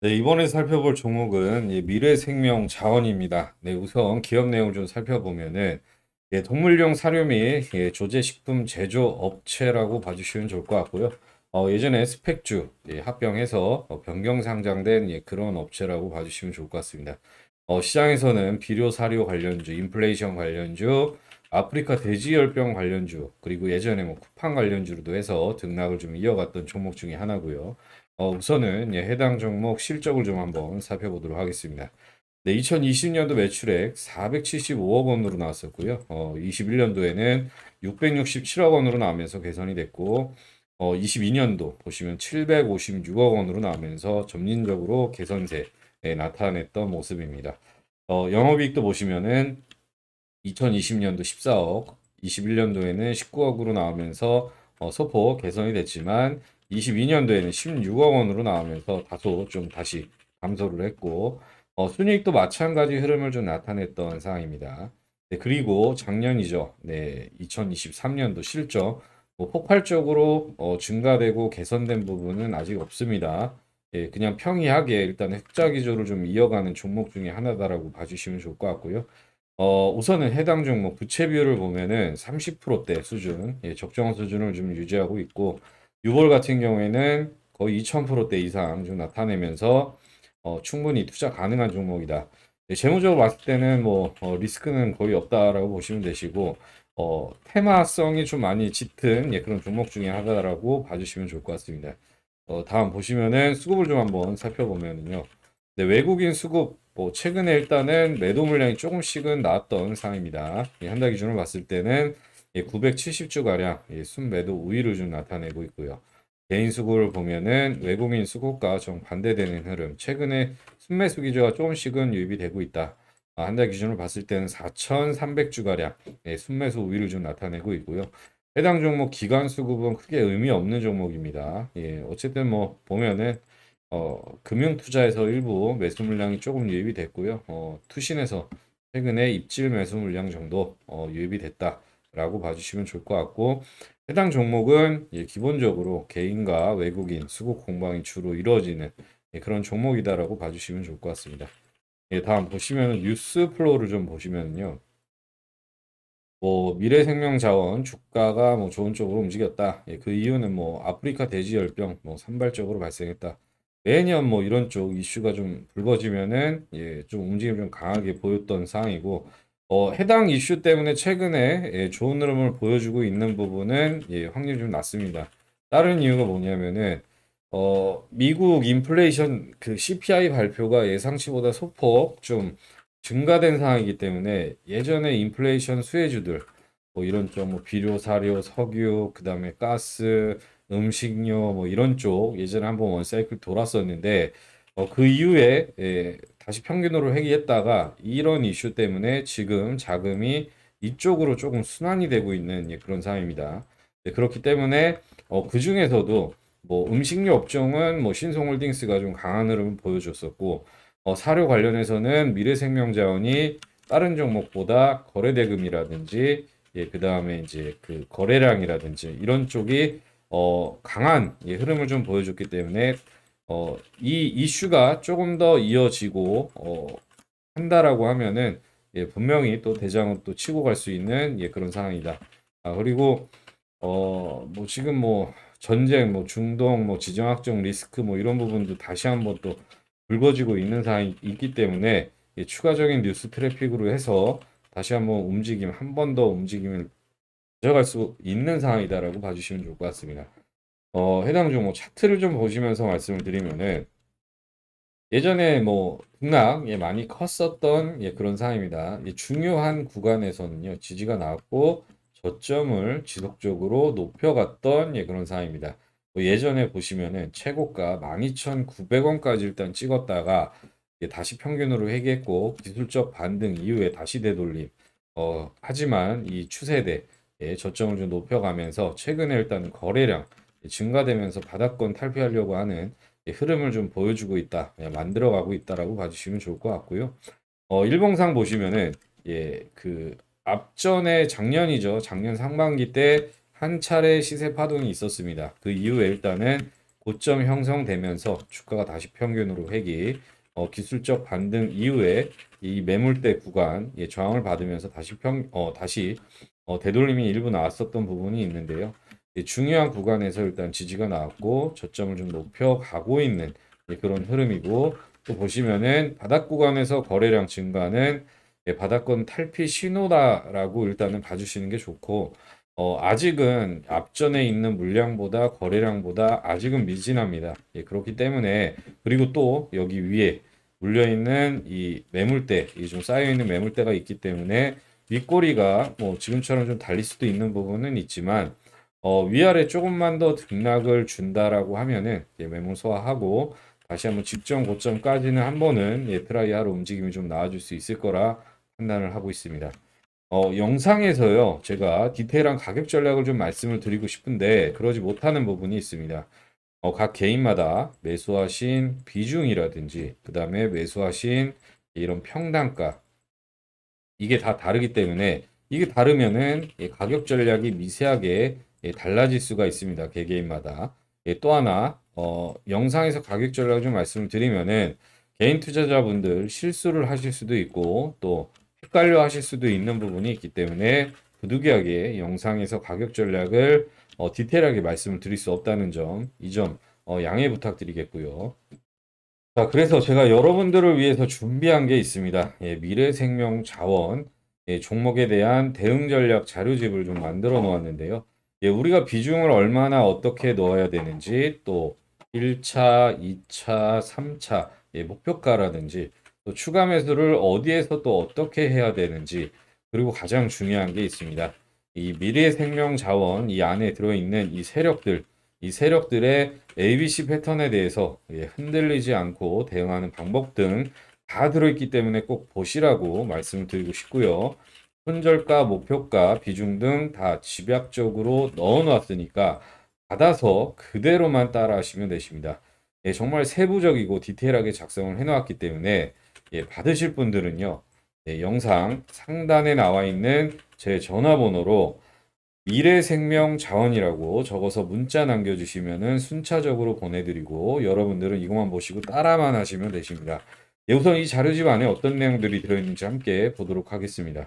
네, 이번에 살펴볼 종목은 예, 미래생명 자원입니다. 네, 우선 기업 내용 좀 살펴보면은 예, 동물용 사료 및 예, 조제식품 제조 업체라고 봐주시면 좋을 것 같고요. 어, 예전에 스펙주 예, 합병해서 어, 변경 상장된 예, 그런 업체라고 봐주시면 좋을 것 같습니다. 어, 시장에서는 비료 사료 관련주, 인플레이션 관련주, 아프리카 돼지열병 관련주, 그리고 예전에 뭐 쿠팡 관련주로도 해서 등락을 좀 이어갔던 종목 중에 하나고요. 어, 우선은 예, 해당 종목 실적을 좀 한번 살펴보도록 하겠습니다. 네, 2020년도 매출액 475억 원으로 나왔었고요. 어, 21년도에는 667억 원으로 나오면서 개선이 됐고 어, 22년도 보시면 756억 원으로 나오면서 점진적으로 개선세 예, 나타냈던 모습입니다. 어, 영업이익도 보시면은 2020년도 14억, 21년도에는 19억으로 나오면서 어, 소폭 개선이 됐지만 22년도에는 16억 원으로 나오면서 다소 좀 다시 감소를 했고 어, 순이익도 마찬가지 흐름을 좀 나타냈던 상황입니다. 네, 그리고 작년이죠. 네, 2023년도 실적 뭐 폭발적으로 어, 증가되고 개선된 부분은 아직 없습니다. 예, 그냥 평이하게 일단 흑자 기조를 좀 이어가는 종목 중에 하나다라고 봐주시면 좋을 것 같고요. 어, 우선은 해당 종목 부채 비율을 보면은 30%대 수준, 예, 적정 수준을 좀 유지하고 있고 유볼 같은 경우에는 거의 2,000%대 이상 좀 나타내면서 어, 충분히 투자 가능한 종목이다. 네, 재무적으로 봤을 때는 뭐 어, 리스크는 거의 없다라고 보시면 되시고 어, 테마성이 좀 많이 짙은 예, 그런 종목 중에 하나라고 봐주시면 좋을 것 같습니다. 어, 다음 보시면은 수급을 좀 한번 살펴보면요. 네, 외국인 수급 뭐 최근에 일단은 매도 물량이 조금씩은 나왔던 상황입니다. 예, 한달 기준으로 봤을 때는 970주가량 순매도 우위를 좀 나타내고 있고요. 개인 수급을 보면은 외국인 수급과 좀 반대되는 흐름. 최근에 순매수 기조가 조금씩은 유입되고 있다. 아, 한 달 기준으로 봤을 때는 4,300주가량 순매수 우위를 좀 나타내고 있고요. 해당 종목 기간 수급은 크게 의미 없는 종목입니다. 예, 어쨌든 뭐 보면은 어, 금융 투자에서 일부 매수 물량이 조금 유입이 됐고요. 어, 투신에서 최근에 입질 매수 물량 정도 어, 유입이 됐다. 라고 봐주시면 좋을 것 같고 해당 종목은 기본적으로 개인과 외국인 수급 공방이 주로 이루어지는 예, 그런 종목이다라고 봐주시면 좋을 것 같습니다. 예, 다음 보시면 뉴스 플로우를 좀 보시면요. 뭐 미래생명자원 주가가 뭐 좋은 쪽으로 움직였다. 예, 그 이유는 뭐 아프리카 돼지열병 뭐 산발적으로 발생했다. 매년 뭐 이런 쪽 이슈가 좀 불거지면은 예, 좀 움직임 좀 강하게 보였던 상황이고 어, 해당 이슈 때문에 최근에 예, 좋은 흐름을 보여주고 있는 부분은 예, 확률이 좀 낮습니다. 다른 이유가 뭐냐면은 어, 미국 인플레이션 그 CPI 발표가 예상치보다 소폭 좀 증가된 상황이기 때문에 예전에 인플레이션 수혜주들 뭐 이런 쪽뭐 비료, 사료, 석유, 그다음에 가스, 음식료 뭐 이런 쪽 예전에 한번 원사이클 돌았었는데 어, 그 이후에 예, 다시 평균으로 회귀했다가 이런 이슈 때문에 지금 자금이 이쪽으로 조금 순환이 되고 있는 예, 그런 상황입니다. 예, 그렇기 때문에 어, 그 중에서도 뭐 음식료 업종은 뭐 신성홀딩스가 좀 강한 흐름을 보여줬었고 어, 사료 관련해서는 미래생명자원이 다른 종목보다 거래 대금이라든지 예, 그 다음에 이제 그 거래량이라든지 이런 쪽이 어, 강한 예, 흐름을 좀 보여줬기 때문에 어, 이 이슈가 조금 더 이어지고 어, 한다라고 하면은 예, 분명히 또 대장은 또 치고 갈 수 있는 예, 그런 상황이다. 아, 그리고 어, 뭐 지금 뭐 전쟁, 뭐 중동, 뭐 지정학적 리스크 뭐 이런 부분도 다시 한번 또 불거지고 있는 상황이 있기 때문에 예, 추가적인 뉴스 트래픽으로 해서 다시 한번 움직임, 한 번 더 움직임을 가져갈 수 있는 상황이다라고 봐주시면 좋을 것 같습니다. 어, 해당 종목 뭐 차트를 좀 보시면서 말씀을 드리면은 예전에 뭐 등락 예, 많이 컸었던 예, 그런 상황입니다. 예, 중요한 구간에서는요 지지가 나왔고 저점을 지속적으로 높여갔던 예, 그런 상황입니다. 뭐 예전에 보시면은 최고가 12,900원까지 일단 찍었다가 예, 다시 평균으로 회귀했고 기술적 반등 이후에 다시 되돌림. 어, 하지만 이 추세대 예, 저점을 좀 높여가면서 최근에 일단 거래량 증가되면서 바닥권 탈피하려고 하는 흐름을 좀 보여주고 있다. 만들어가고 있다라고 봐주시면 좋을 것 같고요. 어, 일봉상 보시면은 예, 그 앞전에 작년이죠. 작년 상반기 때 한 차례 시세 파동이 있었습니다. 그 이후에 일단은 고점 형성되면서 주가가 다시 평균으로 회기 어, 기술적 반등 이후에 이 매물대 구간 예, 저항을 받으면서 다시 평 어, 다시 어, 되돌림이 일부 나왔었던 부분이 있는데요. 중요한 구간에서 일단 지지가 나왔고 저점을 좀 높여 가고 있는 그런 흐름이고 또 보시면은 바닥 구간에서 거래량 증가는 예, 바닥권 탈피 신호다라고 일단은 봐주시는 게 좋고 어, 아직은 앞전에 있는 물량보다 거래량보다 아직은 미진합니다. 예, 그렇기 때문에 그리고 또 여기 위에 물려있는 이 매물대, 이 좀 쌓여있는 매물대가 있기 때문에 윗꼬리가 뭐 지금처럼 좀 달릴 수도 있는 부분은 있지만 어, 위아래 조금만 더 등락을 준다라고 하면은 예, 매물 소화하고 다시 한번 직전 고점까지는 한 번은 예, 트라이하러 움직임이 좀 나와줄 수 있을 거라 판단을 하고 있습니다. 어, 영상에서요 제가 디테일한 가격 전략을 좀 말씀을 드리고 싶은데 그러지 못하는 부분이 있습니다. 어, 각 개인마다 매수하신 비중이라든지 그 다음에 매수하신 이런 평단가 이게 다 다르기 때문에 이게 다르면은 가격 전략이 미세하게 예, 달라질 수가 있습니다. 개개인마다. 예, 또 하나 어, 영상에서 가격 전략을 좀 말씀을 드리면은 개인 투자자분들 실수를 하실 수도 있고 또 헷갈려 하실 수도 있는 부분이 있기 때문에 부득이하게 영상에서 가격 전략을 어, 디테일하게 말씀을 드릴 수 없다는 점 이점 어, 양해 부탁드리겠고요. 자, 그래서 제가 여러분들을 위해서 준비한 게 있습니다. 예, 미래생명 자원 예, 종목에 대한 대응 전략 자료집을 좀 만들어 놓았는데요. 예, 우리가 비중을 얼마나 어떻게 넣어야 되는지 또 1차, 2차, 3차 예, 목표가라든지 또 추가 매수를 어디에서 또 어떻게 해야 되는지 그리고 가장 중요한 게 있습니다. 이 미래 생명 자원 이 안에 들어있는 이 세력들 이 세력들의 ABC 패턴에 대해서 예, 흔들리지 않고 대응하는 방법 등 다 들어있기 때문에 꼭 보시라고 말씀을 드리고 싶고요. 손절가, 목표가, 비중 등 다 집약적으로 넣어놨으니까 받아서 그대로만 따라하시면 되십니다. 예, 정말 세부적이고 디테일하게 작성을 해놓았기 때문에 예, 받으실 분들은요. 예, 영상 상단에 나와 있는 제 전화번호로 미래생명자원이라고 적어서 문자 남겨주시면 은 순차적으로 보내드리고 여러분들은 이것만 보시고 따라만 하시면 되십니다. 예, 우선 이 자료집 안에 어떤 내용들이 들어있는지 함께 보도록 하겠습니다.